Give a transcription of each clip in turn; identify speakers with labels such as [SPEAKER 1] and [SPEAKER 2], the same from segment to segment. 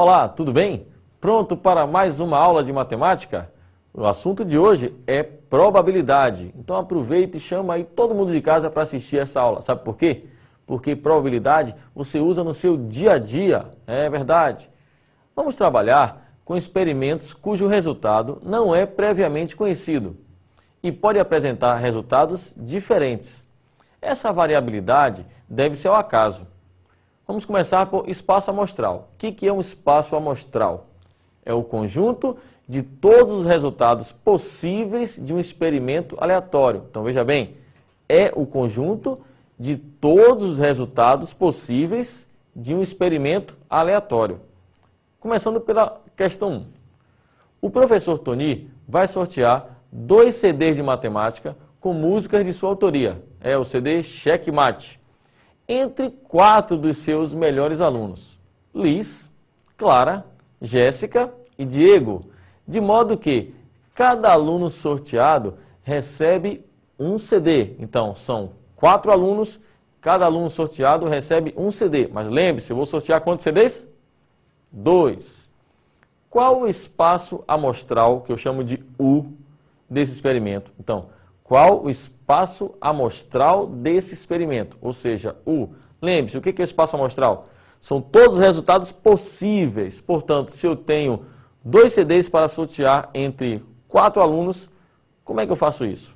[SPEAKER 1] Olá, tudo bem? Pronto para mais uma aula de matemática? O assunto de hoje é probabilidade. Então aproveita e chama aí todo mundo de casa para assistir essa aula. Sabe por quê? Porque probabilidade você usa no seu dia a dia, né? é verdade. Vamos trabalhar com experimentos cujo resultado não é previamente conhecido e pode apresentar resultados diferentes. Essa variabilidade deve ser ao acaso. Vamos começar por espaço amostral. O que é um espaço amostral? É o conjunto de todos os resultados possíveis de um experimento aleatório. Então veja bem, é o conjunto de todos os resultados possíveis de um experimento aleatório. Começando pela questão 1. O professor Tony vai sortear dois CDs de matemática com músicas de sua autoria. É o CD Checkmate entre quatro dos seus melhores alunos: Liz, Clara, Jéssica e Diego, de modo que cada aluno sorteado recebe um CD. Então, são quatro alunos, cada aluno sorteado recebe um CD. Mas lembre-se, eu vou sortear quantos CDs? Dois. Qual o espaço amostral, que eu chamo de U, desse experimento? Então, qual o espaço amostral desse experimento, ou seja, o Lembre-se, o que é o espaço amostral? São todos os resultados possíveis. Portanto, se eu tenho dois CDs para sortear entre quatro alunos, como é que eu faço isso?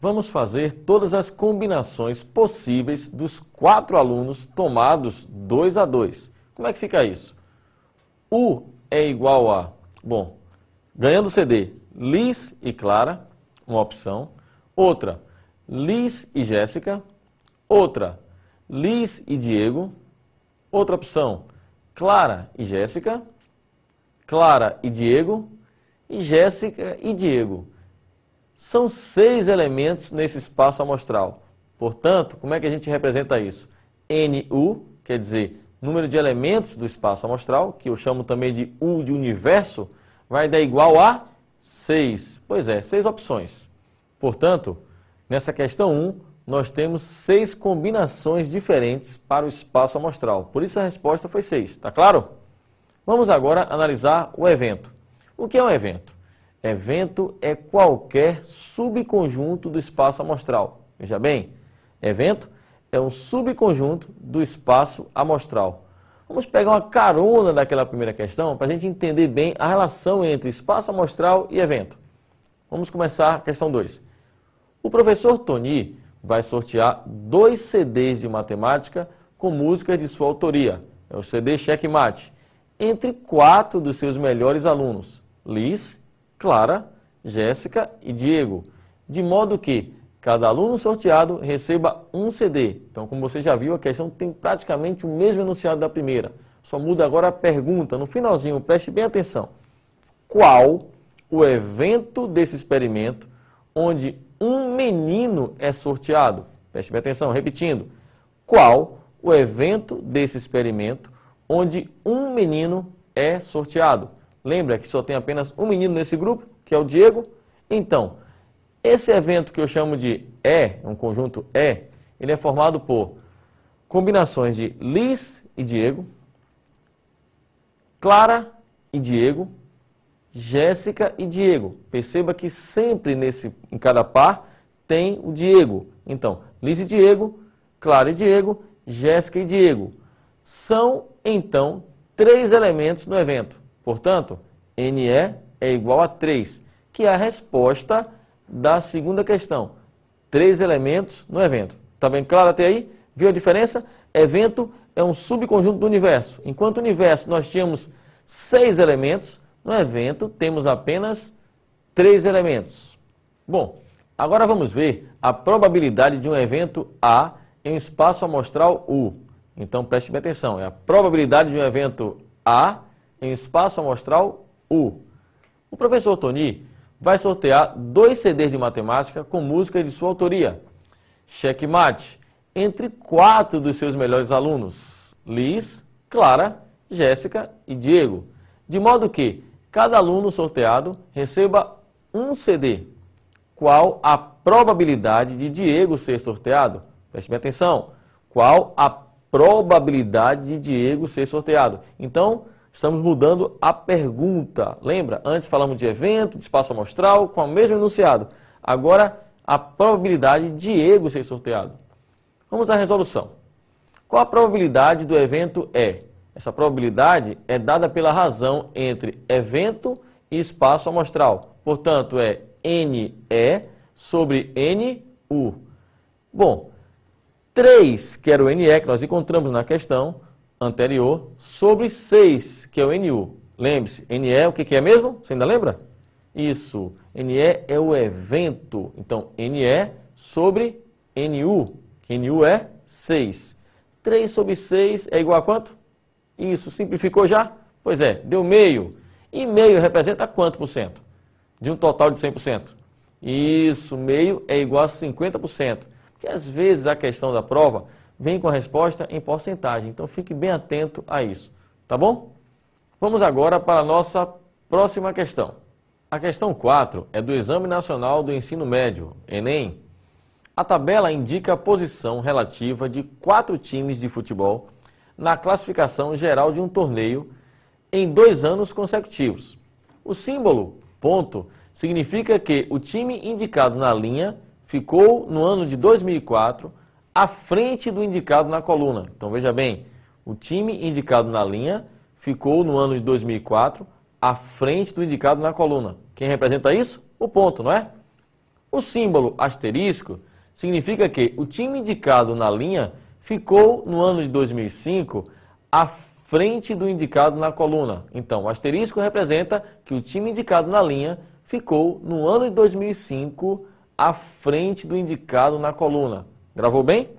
[SPEAKER 1] Vamos fazer todas as combinações possíveis dos quatro alunos tomados dois a dois. Como é que fica isso? U é igual a, bom, ganhando CD, Liz e Clara, uma opção. Outra, Liz e Jéssica. Outra, Liz e Diego. Outra opção, Clara e Jéssica. Clara e Diego. E Jéssica e Diego. São seis elementos nesse espaço amostral. Portanto, como é que a gente representa isso? NU, quer dizer, número de elementos do espaço amostral, que eu chamo também de U de universo, vai dar igual a 6. Pois é, seis opções. Portanto, nessa questão 1, nós temos seis combinações diferentes para o espaço amostral. Por isso a resposta foi 6, tá claro? Vamos agora analisar o evento. O que é um evento? Evento é qualquer subconjunto do espaço amostral. Veja bem, evento é um subconjunto do espaço amostral. Vamos pegar uma carona daquela primeira questão para a gente entender bem a relação entre espaço amostral e evento. Vamos começar a questão 2. O professor Tony vai sortear dois CDs de matemática com músicas de sua autoria. É o CD Checkmate. Entre quatro dos seus melhores alunos, Liz, Clara, Jéssica e Diego. De modo que cada aluno sorteado receba um CD. Então, como você já viu, a questão tem praticamente o mesmo enunciado da primeira. Só muda agora a pergunta. No finalzinho, preste bem atenção. Qual o evento desse experimento onde um menino é sorteado. Preste bem atenção, repetindo. Qual o evento desse experimento onde um menino é sorteado? Lembra que só tem apenas um menino nesse grupo, que é o Diego? Então, esse evento que eu chamo de E, um conjunto E, ele é formado por combinações de Liz e Diego, Clara e Diego, Jéssica e Diego. Perceba que sempre nesse, em cada par tem o Diego. Então, Liz e Diego, Clara e Diego, Jéssica e Diego. São, então, três elementos no evento. Portanto, NE é igual a 3, que é a resposta da segunda questão. Três elementos no evento. Está bem claro até aí? Viu a diferença? Evento é um subconjunto do universo. Enquanto universo nós tínhamos seis elementos, no evento, temos apenas três elementos. Bom, agora vamos ver a probabilidade de um evento A em espaço amostral U. Então, preste bem atenção, é a probabilidade de um evento A em espaço amostral U. O professor Tony vai sortear dois CDs de matemática com música de sua autoria. Checkmate, entre quatro dos seus melhores alunos, Liz, Clara, Jéssica e Diego. De modo que Cada aluno sorteado receba um CD. Qual a probabilidade de Diego ser sorteado? Preste bem atenção. Qual a probabilidade de Diego ser sorteado? Então, estamos mudando a pergunta. Lembra? Antes falamos de evento, de espaço amostral, com o mesmo enunciado. Agora, a probabilidade de Diego ser sorteado. Vamos à resolução. Qual a probabilidade do evento é essa probabilidade é dada pela razão entre evento e espaço amostral. Portanto, é NE sobre NU. Bom, 3, que era o NE que nós encontramos na questão anterior, sobre 6, que é o NU. Lembre-se, NE o que, que é mesmo? Você ainda lembra? Isso, NE é o evento. Então, NE sobre NU, que NU é 6. 3 sobre 6 é igual a quanto? Isso, simplificou já? Pois é, deu meio. E meio representa quanto por cento? De um total de 100%. Isso, meio é igual a 50%. Porque às vezes a questão da prova vem com a resposta em porcentagem. Então fique bem atento a isso, tá bom? Vamos agora para a nossa próxima questão. A questão 4 é do Exame Nacional do Ensino Médio, ENEM. A tabela indica a posição relativa de quatro times de futebol na classificação geral de um torneio em dois anos consecutivos. O símbolo ponto significa que o time indicado na linha ficou no ano de 2004 à frente do indicado na coluna. Então veja bem, o time indicado na linha ficou no ano de 2004 à frente do indicado na coluna. Quem representa isso? O ponto, não é? O símbolo asterisco significa que o time indicado na linha ficou no ano de 2005 à frente do indicado na coluna. Então, o asterisco representa que o time indicado na linha ficou no ano de 2005 à frente do indicado na coluna. Gravou bem?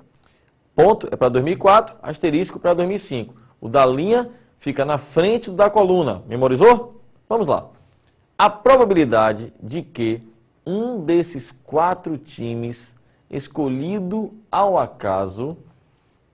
[SPEAKER 1] Ponto é para 2004, asterisco para 2005. O da linha fica na frente do da coluna. Memorizou? Vamos lá. A probabilidade de que um desses quatro times escolhido ao acaso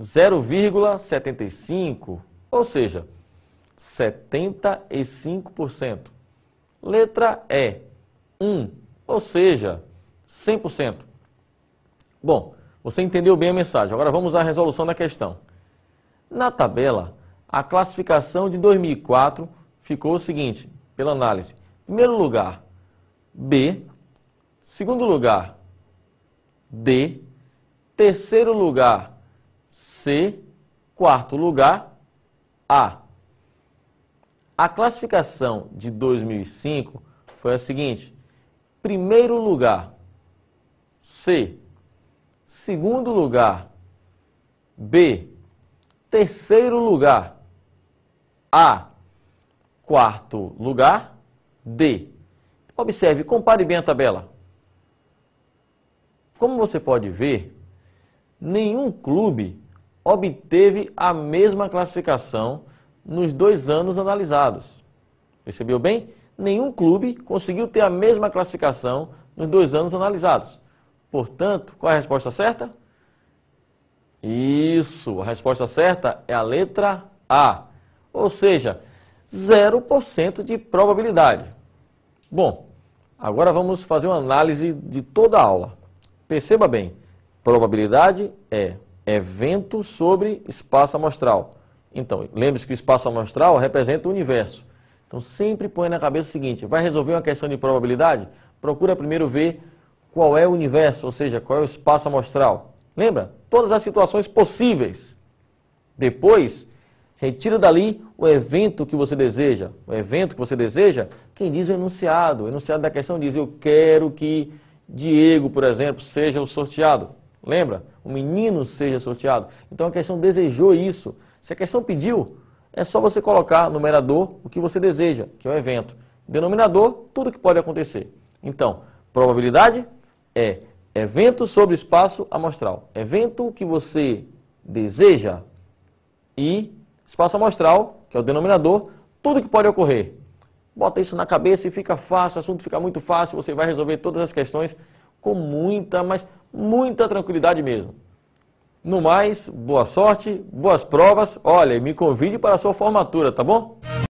[SPEAKER 1] 0,75, ou seja, 75%. Letra E, 1, ou seja, 100%. Bom, você entendeu bem a mensagem. Agora vamos à resolução da questão. Na tabela, a classificação de 2004 ficou o seguinte, pela análise. Primeiro lugar, B. Segundo lugar, D. Terceiro lugar, C. Quarto lugar, A. A classificação de 2005 foi a seguinte: primeiro lugar, C. Segundo lugar, B. Terceiro lugar, A. Quarto lugar, D. Observe, compare bem a tabela. Como você pode ver, nenhum clube obteve a mesma classificação nos dois anos analisados. Percebeu bem? Nenhum clube conseguiu ter a mesma classificação nos dois anos analisados. Portanto, qual é a resposta certa? Isso, a resposta certa é a letra A. Ou seja, 0% de probabilidade. Bom, agora vamos fazer uma análise de toda a aula. Perceba bem, probabilidade é evento sobre espaço amostral. Então, lembre-se que o espaço amostral representa o universo. Então, sempre põe na cabeça o seguinte, vai resolver uma questão de probabilidade? Procura primeiro ver qual é o universo, ou seja, qual é o espaço amostral. Lembra? Todas as situações possíveis. Depois, retira dali o evento que você deseja. O evento que você deseja, quem diz o enunciado. O enunciado da questão diz, eu quero que Diego, por exemplo, seja o sorteado. Lembra? O menino seja sorteado. Então a questão desejou isso. Se a questão pediu, é só você colocar no numerador o que você deseja, que é o evento. Denominador, tudo que pode acontecer. Então, probabilidade é evento sobre espaço amostral. Evento que você deseja e espaço amostral, que é o denominador, tudo que pode ocorrer. Bota isso na cabeça e fica fácil, o assunto fica muito fácil, você vai resolver todas as questões com muita, mas muita tranquilidade mesmo. No mais, boa sorte, boas provas. Olha, me convide para a sua formatura, tá bom?